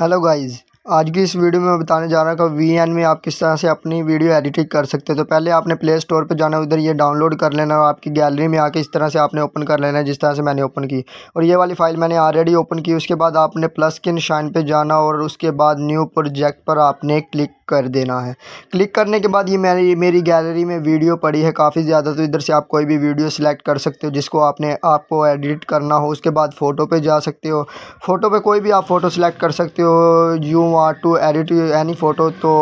hello guys आज की इस वीडियो में मैं बताने जा रहा हूँ कि वी में आप किस तरह से अपनी वीडियो एडिटिंग कर सकते हो तो पहले आपने प्ले स्टोर पर जाना उधर ये डाउनलोड कर लेना और आपकी गैलरी में आके इस तरह से आपने ओपन कर लेना है जिस तरह से मैंने ओपन की और ये वाली फाइल मैंने ऑलरेडी ओपन की उसके बाद आपने प्लस के निशान पर जाना और उसके बाद न्यू प्रोजेक्ट पर आपने क्लिक कर देना है क्लिक करने के बाद ये मेरी मेरी गैलरी में वीडियो पड़ी है काफ़ी ज़्यादा तो इधर से आप कोई भी वीडियो सिलेक्ट कर सकते हो जिसको आपने आपको एडिट करना हो उसके बाद फ़ोटो पे जा सकते हो फ़ोटो पे कोई भी आप फ़ोटो सिलेक्ट कर सकते हो you want to edit any photo तो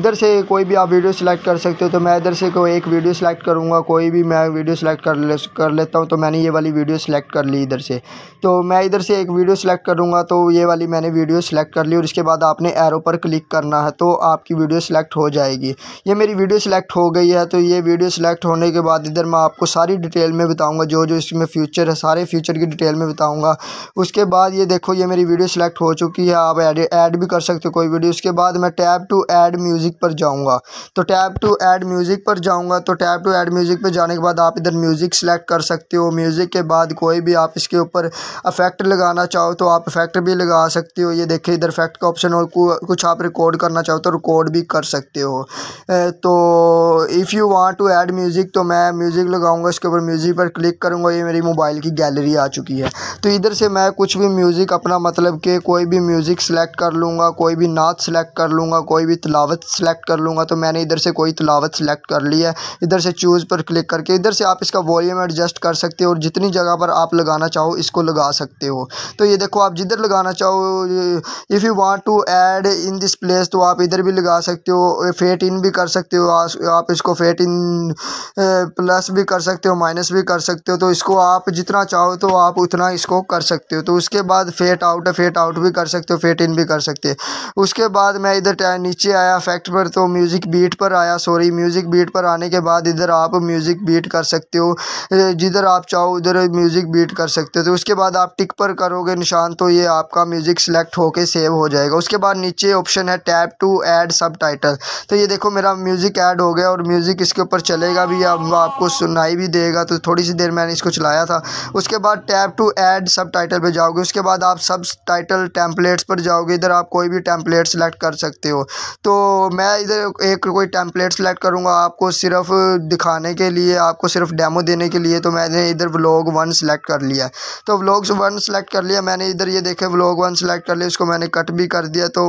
इधर से कोई भी आप वीडियो सिलेक्ट कर सकते हो तो मैं इधर से कोई एक वीडियो सिलेक्ट करूँगा कोई भी मैं वीडियो सिलेक्ट कर ले कर लेता हूँ तो मैंने ये वाली वीडियो सिलेक्ट कर ली इधर से तो मैं इधर से एक वीडियो सिलेक्ट करूँगा तो ये वाली मैंने वीडियो सिलेक्ट कर ली और इसके बाद आपने एरो पर क्लिक करना है तो आप आपकी वीडियो सेलेक्ट हो जाएगी ये मेरी वीडियो सेलेक्ट हो गई है तो ये वीडियो सेलेक्ट होने के बाद इधर मैं आपको सारी डिटेल में बताऊँगा जो जो इसमें फ्यूचर है सारे फ्यूचर की डिटेल में बताऊँगा उसके बाद ये देखो ये मेरी वीडियो सेलेक्ट हो चुकी है आप एड ऐड भी कर सकते हो कोई वीडियो उसके बाद मैं टैब टू ऐड म्यूज़िक पर जाऊँगा तो टैब टू ऐड म्यूज़िक पर जाऊँगा तो टैब टू ऐड म्यूज़िक पर जाने के बाद आप इधर म्यूज़िक सेलेक्ट कर सकते हो म्यूज़िक के बाद कोई भी आप इसके ऊपर अफेक्ट लगाना चाहो तो आप इफेक्ट भी लगा सकते हो ये देखिए इधर इफेक्ट का ऑप्शन और कुछ आप रिकॉर्ड करना चाहो तो कोड भी कर सकते हो तो if you want to add music तो मैं म्यूज़िक लगाऊंगा इसके ऊपर म्यूज़िक पर क्लिक करूंगा ये मेरी मोबाइल की गैलरी आ चुकी है तो इधर से मैं कुछ भी म्यूज़िक अपना मतलब कि कोई भी म्यूज़िक सेलेक्ट कर लूँगा कोई भी नात सेलेक्ट कर लूँगा कोई भी तलावत सेलेक्ट कर लूँगा तो मैंने इधर से कोई तलावत सेलेक्ट कर ली है इधर से चूज़ पर क्लिक करके इधर से आप इसका वॉल्यूम एडजस्ट कर सकते हो और जितनी जगह पर आप लगाना चाहो इसको लगा सकते हो तो ये देखो आप जिधर लगाना चाहो if you want to add in this place तो आप इधर भी लगा सकते हो फेट इन भी कर सकते हो आप इसको फेट इन प्लस भी कर सकते हो माइनस भी कर सकते हो तो इसको आप जितना चाहो तो आप उतना इसको कर सकते हो तो उसके बाद फेट आउट फेट आउट भी कर सकते हो फेट इन भी कर सकते हो उसके बाद मैं इधर नीचे आया फैक्ट पर तो म्यूज़िक बीट पर आया सॉरी म्यूज़िक बीट पर आने के बाद इधर आप म्यूज़िक बीट कर सकते हो जिधर आप चाहो उधर म्यूज़िक बीट कर सकते हो तो उसके बाद आप टिक पर करोगे निशान तो ये आपका म्यूज़िक सेलेक्ट होके सेव हो जाएगा उसके बाद नीचे ऑप्शन है tap to add add subtitle तो ये देखो मेरा म्यूज़िक ऐड हो गया और म्यूज़िक इसके ऊपर चलेगा भी अब आपको सुनाई भी देगा तो थोड़ी सी देर मैंने इसको चलाया था उसके बाद tap to add subtitle पर जाओगे उसके बाद आप सब टाइटल टैंपलेट्स पर जाओगे इधर आप कोई भी टैंपलेट सेलेक्ट कर सकते हो तो मैं इधर एक कोई टैम्पलेट सेलेक्ट करूँगा आपको सिर्फ दिखाने के लिए आपको सिर्फ डेमो देने के लिए तो मैंने इधर व्लॉग वन सेलेक्ट कर लिया तो व्लॉग्स वन सेलेक्ट कर लिया मैंने इधर ये देखे व्लॉग वन सेलेक्ट कर लिया उसको मैंने कट भी कर दिया तो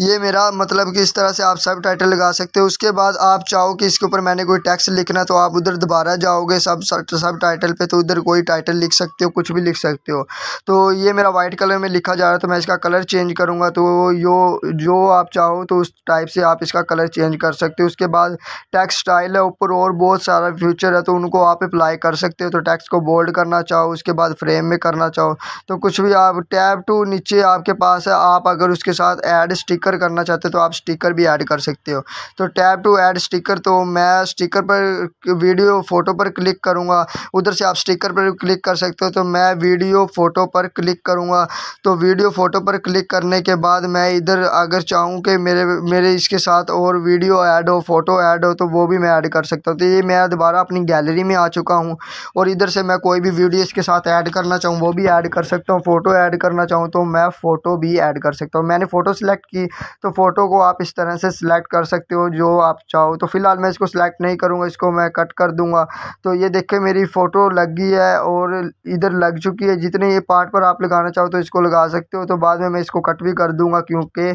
ये मेरा मतलब कि इस तरह से आप सब टाइटल लगा सकते हो उसके बाद आप चाहो कि इसके ऊपर मैंने कोई टैक्स लिखना तो आप उधर दोबारा जाओगे सब सब टाइटल पे तो उधर कोई टाइटल लिख सकते हो कुछ भी लिख सकते हो तो ये मेरा वाइट कलर में लिखा जा रहा है तो मैं इसका कलर चेंज करूँगा तो यो जो आप चाहो तो उस टाइप से आप इसका कलर चेंज कर सकते हो उसके बाद टैक्स स्टाइल है ऊपर और बहुत सारा फ्यूचर है तो उनको आप अप्लाई कर सकते हो तो टैक्स को बोल्ड करना चाहो उसके बाद फ्रेम में करना चाहो तो कुछ भी आप टैब टू नीचे आपके पास है आप अगर उसके साथ एड ऐड स्टिकर करना चाहते हो तो आप स्टिकर भी ऐड कर सकते हो तो टैप टू ऐड स्टिकर तो मैं स्टिकर पर वीडियो फ़ोटो पर क्लिक करूँगा उधर से आप स्टिकर पर क्लिक कर सकते हो तो मैं वीडियो फ़ोटो पर क्लिक करूँगा तो वीडियो फ़ोटो पर क्लिक करने के बाद मैं इधर अगर चाहूँ कि मेरे मेरे इसके साथ और वीडियो ऐड हो फ़ोटो ऐड हो तो वो भी मैं ऐड कर सकता हूँ तो ये मैं दोबारा अपनी गैलरी में आ चुका हूँ और इधर से मैं कोई भी वीडियो इसके साथ ऐड करना चाहूँ वो भी ऐड कर सकता हूँ फ़ोटो ऐड करना चाहूँ तो मैं फ़ोटो भी ऐड कर सकता हूँ मैंने फ़ोटो सिलेक्ट सिलेक्ट की तो फ़ोटो को आप इस तरह से सिलेक्ट कर सकते हो जो आप चाहो तो फ़िलहाल मैं इसको सिलेक्ट नहीं करूँगा इसको मैं कट कर दूँगा तो ये देखे मेरी फ़ोटो लग गई है और इधर लग चुकी है जितने ये पार्ट पर आप लगाना चाहो तो इसको लगा सकते हो तो बाद में मैं इसको कट भी कर दूँगा क्योंकि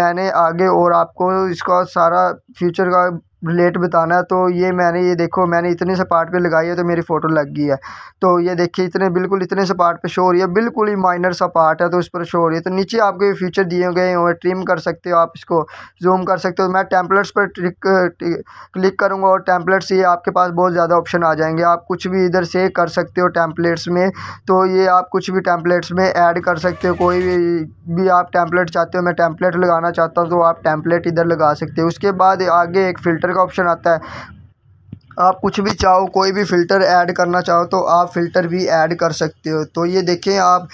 मैंने आगे और आपको इसका सारा फ्यूचर का रिलेट बताना है तो ये मैंने ये देखो मैंने इतने से पार्ट पे लगाई है तो मेरी फ़ोटो लग गई है तो ये देखिए इतने बिल्कुल इतने से पार्ट पे शो हो रही है बिल्कुल ही माइनर सा पार्ट है तो उस पर शो हो रही है तो नीचे आपके फीचर दिए गए हो ट्रिम कर सकते हो आप इसको जूम कर सकते हो मैं टैंपलेट्स पर ट्रिक क्लिक करूँगा और टैंपलेट्स ये आपके पास बहुत ज़्यादा ऑप्शन आ जाएंगे आप कुछ भी इधर से कर सकते हो टैंपलेट्स में तो ये आप कुछ भी टैंपलेट्स में ऐड कर सकते हो कोई भी भी आप टैंपलेट चाहते हो मैं टैंपलेट लगाना चाहता हूँ तो आप टैंपलेट इधर लगा सकते हो उसके बाद आगे एक फ़िल्टर का ऑप्शन आता है आप कुछ भी चाहो कोई भी फ़िल्टर ऐड करना चाहो तो आप फ़िल्टर भी ऐड कर सकते हो तो ये देखें आप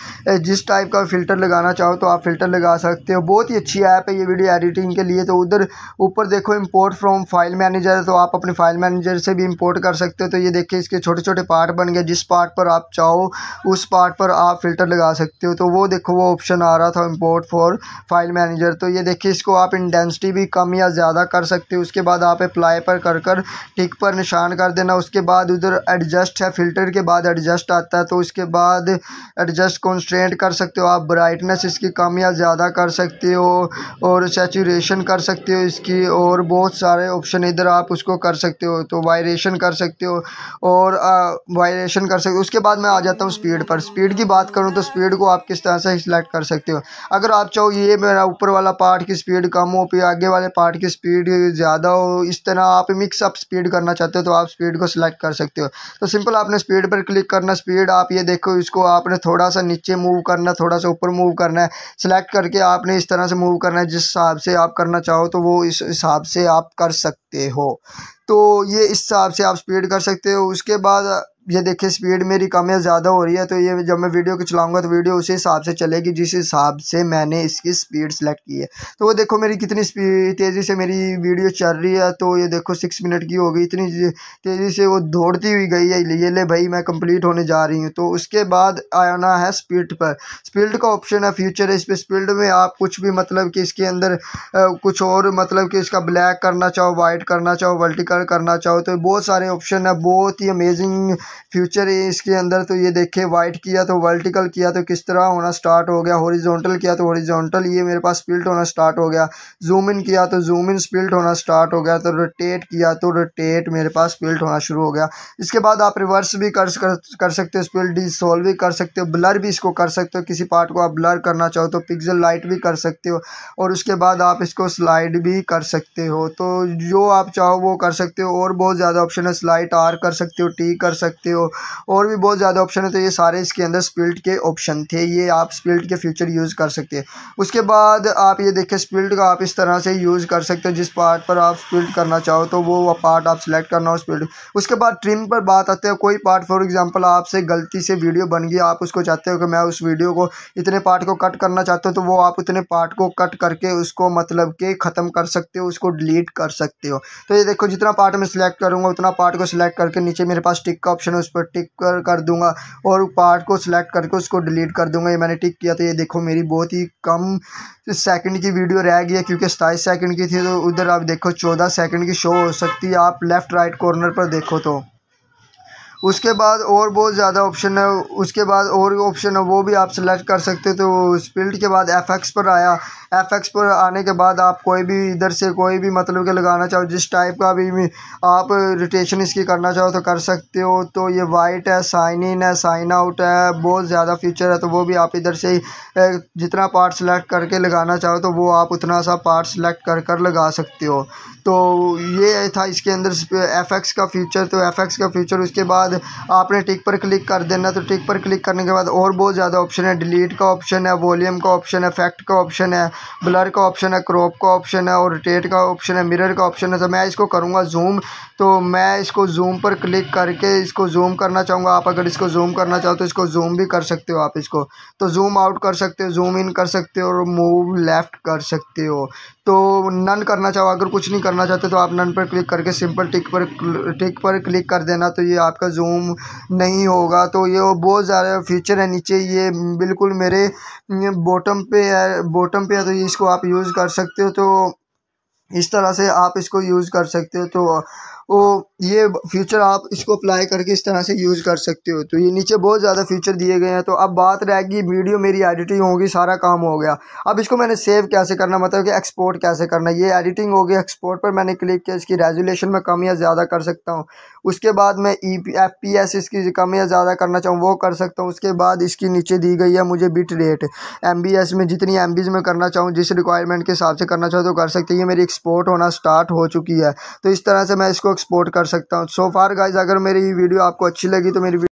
जिस टाइप का फ़िल्टर लगाना चाहो तो आप फ़िल्टर लगा सकते हो बहुत ही अच्छी ऐप है ये वीडियो एडिटिंग के लिए तो उधर ऊपर देखो इम्पोर्ट फ्रॉम फाइल मैनेजर तो आप अपने फाइल मैनेजर से भी इम्पोर्ट कर सकते हो तो ये देखें इसके छोटे छोटे पार्ट बन गए जिस पार्ट पर आप चाहो उस पार्ट पर आप फ़िल्टर लगा सकते हो तो वो देखो वो ऑप्शन आ रहा था इम्पोर्ट फॉर फाइल मैनेजर तो ये देखिए इसको आप इंडेंसिटी भी कम या ज़्यादा कर सकते हो उसके बाद आप अप्लाई पर कर कर टिक पर निशान कर देना उसके बाद उधर एडजस्ट है फ़िल्टर के बाद एडजस्ट आता है तो उसके बाद एडजस्ट कॉन्स्ट्रेंट कर सकते हो आप ब्राइटनेस इसकी कम या ज़्यादा कर सकते हो और सेचुरेशन कर सकते हो इसकी और बहुत सारे ऑप्शन इधर आप उसको कर सकते हो तो वायरेशन कर सकते हो और वायरेशन कर सकते हो उसके बाद मैं आ जाता हूँ स्पीड पर स्पीड की बात करूँ तो स्पीड को आप किस तरह से सिलेक्ट कर सकते हो अगर आप चाहो ये मेरा ऊपर वाला पार्ट की स्पीड कम हो फिर आगे वाले पार्ट की स्पीड ज़्यादा हो इस तरह आप मिक्सअप स्पीड करना चाहते हो चाहते हो तो आप स्पीड को सिलेक्ट कर सकते हो तो सिंपल आपने स्पीड पर क्लिक करना स्पीड आप ये देखो इसको आपने थोड़ा सा नीचे मूव करना थोड़ा सा ऊपर मूव करना है सिलेक्ट करके आपने इस तरह से मूव करना है जिस हिसाब से आप करना चाहो तो वो इस हिसाब से आप कर सकते हो तो ये इस हिसाब से आप स्पीड कर सकते हो उसके बाद ये देखिए स्पीड मेरी कम या ज़्यादा हो रही है तो ये जब मैं वीडियो को चलाऊंगा तो वीडियो उसी हिसाब से चलेगी जिस हिसाब से मैंने इसकी स्पीड सेलेक्ट की है तो वो देखो मेरी कितनी तेज़ी से मेरी वीडियो चल रही है तो ये देखो सिक्स मिनट की हो गई इतनी तेज़ी से वो दौड़ती हुई गई है ये ले भाई मैं कम्प्लीट होने जा रही हूँ तो उसके बाद आना है स्पीड पर स्पीड का ऑप्शन है फ्यूचर है इस पर स्पीड में आप कुछ भी मतलब कि इसके अंदर कुछ और मतलब कि इसका ब्लैक करना चाहो वाइट करना चाहो वर्टिकल करना चाहो तो बहुत सारे ऑप्शन है बहुत ही अमेजिंग फ्यूचर इसके अंदर तो ये देखे वाइट किया तो वर्टिकल किया तो किस तरह होना स्टार्ट हो गया हॉरिजॉन्टल किया तो हॉरिजॉन्टल ये मेरे पास स्पिल्ट होना स्टार्ट हो गया जूम इन किया तो जूम इन स्पिल्ट होना स्टार्ट हो गया तो रोटेट किया तो रोटेट मेरे पास स्पिल्ट होना शुरू हो गया इसके बाद आप रिवर्स भी कर कर सकते हो स्पिल्ट डिसोल्व भी कर सकते हो ब्लर भी इसको कर सकते हो किसी पार्ट को आप ब्लर करना चाहो तो पिक्जल लाइट भी कर सकते हो और उसके बाद आप इसको स्लाइड भी कर सकते हो तो जो आप चाहो वो कर सकते हो और बहुत ज़्यादा ऑप्शन है स्लाइड आर कर सकते हो टी कर सकते हो सकते हो और भी बहुत ज़्यादा ऑप्शन है तो ये सारे इसके अंदर स्पिल्ट के ऑप्शन थे ये आप स्पिल्ट के फीचर यूज़ कर सकते हैं उसके बाद आप ये देखें स्पिल्ट का आप इस तरह से यूज़ कर सकते हो जिस पार्ट पर आप स्पिल्ट करना चाहो तो वो पार्ट आप सिलेक्ट करना हो स्पिल्ट उसके बाद ट्रिम पर बात आते हो कोई पार्ट फॉर एग्ज़ाम्पल आपसे गलती से वीडियो बन गई आप उसको चाहते हो कि मैं उस वीडियो को इतने पार्ट को कट करना चाहते हो तो वो आप इतने पार्ट को कट करके उसको मतलब के ख़त्म कर सकते हो उसको डिलीट कर सकते हो तो ये देखो जितना पार्ट मैं सिलेक्ट करूँगा उतना पार्ट को सिलेक्ट करके नीचे मेरे पास टिक का ऑप्शन मैंने उस पर टिक कर कर दूंगा और पार्ट को सिलेक्ट करके उसको डिलीट कर दूंगा ये मैंने टिक किया तो ये देखो मेरी बहुत ही कम सेकंड की वीडियो रह गई है क्योंकि सताईस सेकंड की थी तो उधर आप देखो चौदह सेकंड की शो हो सकती है आप लेफ़्ट राइट कॉर्नर पर देखो तो उसके बाद और बहुत ज़्यादा ऑप्शन है उसके बाद और ऑप्शन है वो भी आप सेलेक्ट कर सकते हो तो स्पिल्ट के बाद एफ पर आया एफ एक्स पर आने के बाद आप कोई भी इधर से कोई भी मतलब के लगाना चाहो जिस टाइप का भी आप रोटेशन इसकी करना चाहो तो कर सकते हो तो ये वाइट है साइन इन है साइन आउट है बहुत ज़्यादा फीचर है तो वो भी आप इधर से ही जितना पार्ट सेलेक्ट करके लगाना चाहो तो वो आप उतना सा पार्ट सेलेक्ट कर कर लगा सकते हो तो ये था इसके अंदर एफ एक्स का फीचर तो एफ एक्स का फीचर उसके बाद आपने टिक पर क्लिक कर देना तो टिक पर क्लिक करने के बाद और बहुत ज़्यादा ऑप्शन है डिलीट का ऑप्शन है वॉल्यूम का ऑप्शन है इफेक्ट का ऑप्शन है ब्लर का ऑप्शन है क्रॉप का ऑप्शन है और रोटेट का ऑप्शन है मिरर का ऑप्शन है तो मैं इसको करूँगा जूम तो मैं इसको जूम पर क्लिक करके इसको जूम करना चाहूँगा आप अगर इसको जूम करना चाहो तो इसको जूम भी कर सकते हो आप इसको तो जूम आउट कर सकते हो जूम इन कर सकते हो और मूव लेफ़्ट कर सकते हो तो नन करना चाहो अगर कुछ नहीं करना चाहते तो आप नन पर क्लिक करके सिंपल टिक पर टिक पर क्लिक कर देना तो ये आपका जूम नहीं होगा तो ये बहुत ज़्यादा फीचर है नीचे ये बिल्कुल मेरे बॉटम पे है बॉटम पे है तो इसको आप यूज़ कर सकते हो तो इस तरह से आप इसको यूज़ कर सकते हो तो वो तो ये फ्यूचर आप इसको अप्लाई करके इस तरह से यूज़ कर सकते हो तो ये नीचे बहुत ज़्यादा फ्यूचर दिए गए हैं तो अब बात रहेगी वीडियो मेरी एडिटिंग होगी सारा काम हो गया अब इसको मैंने सेव कैसे करना मतलब कि एक्सपोर्ट कैसे करना ये एडिटिंग होगी एक्सपोर्ट पर मैंने क्लिक किया इसकी रेजुलेशन में कम या ज़्यादा कर सकता हूँ उसके बाद मैं ई एफ पी एस इसकी कम या ज़्यादा करना चाहूँ वो कर सकता हूँ उसके बाद इसकी नीचे दी गई है मुझे bit rate M B S में जितनी एम बीज में करना चाहूँ जिस रिक्वायरमेंट के हिसाब से करना चाहूँ तो कर सकते हैं ये मेरी एक्सपोर्ट होना स्टार्ट हो चुकी है तो इस तरह से मैं इसको एक्सपोर्ट कर सकता हूँ सो फार गाइज अगर मेरी वीडियो आपको अच्छी लगी तो मेरी